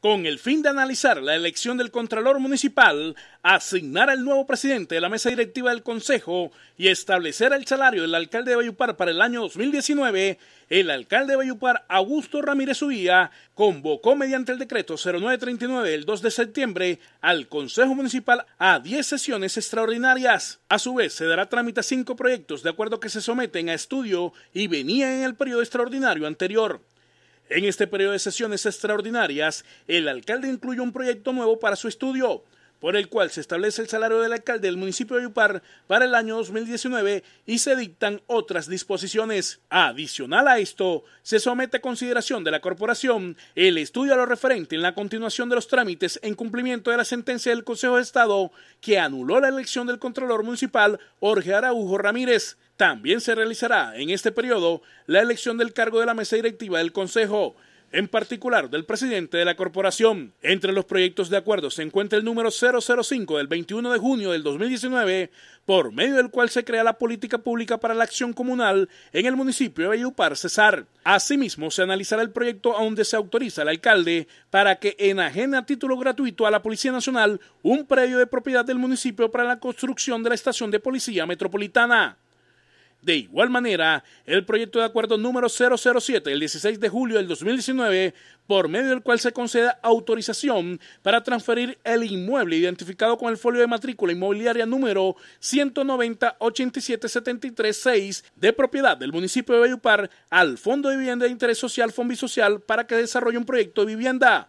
Con el fin de analizar la elección del Contralor Municipal, asignar al nuevo presidente de la mesa directiva del Consejo y establecer el salario del alcalde de Bayupar para el año 2019, el alcalde de Bayupar, Augusto Ramírez Uía, convocó mediante el decreto 0939 del 2 de septiembre al Consejo Municipal a 10 sesiones extraordinarias. A su vez, se dará trámite a cinco proyectos de acuerdo que se someten a estudio y venían en el periodo extraordinario anterior. En este periodo de sesiones extraordinarias, el alcalde incluye un proyecto nuevo para su estudio, por el cual se establece el salario del alcalde del municipio de Yupar para el año 2019 y se dictan otras disposiciones. Adicional a esto, se somete a consideración de la corporación el estudio a lo referente en la continuación de los trámites en cumplimiento de la sentencia del Consejo de Estado que anuló la elección del Contralor Municipal Jorge Araujo Ramírez también se realizará en este periodo la elección del cargo de la mesa directiva del Consejo, en particular del presidente de la corporación. Entre los proyectos de acuerdo se encuentra el número 005 del 21 de junio del 2019, por medio del cual se crea la política pública para la acción comunal en el municipio de Valledupar, Cesar. Asimismo, se analizará el proyecto a donde se autoriza al alcalde para que enajene a título gratuito a la Policía Nacional un predio de propiedad del municipio para la construcción de la estación de policía metropolitana. De igual manera, el proyecto de acuerdo número 007 del 16 de julio del 2019, por medio del cual se concede autorización para transferir el inmueble identificado con el folio de matrícula inmobiliaria número 190 de propiedad del municipio de Bayupar al Fondo de Vivienda de Interés Social, Social para que desarrolle un proyecto de vivienda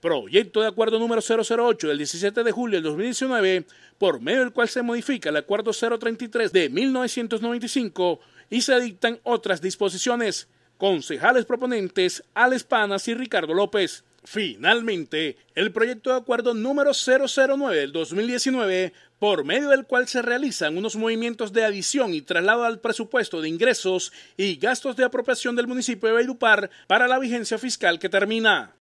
proyecto de acuerdo número 008 del 17 de julio del 2019, por medio del cual se modifica el acuerdo 033 de 1995 y se dictan otras disposiciones. Concejales proponentes, Alex Panas y Ricardo López. Finalmente, el proyecto de acuerdo número 009 del 2019, por medio del cual se realizan unos movimientos de adición y traslado al presupuesto de ingresos y gastos de apropiación del municipio de Bailupar para la vigencia fiscal que termina.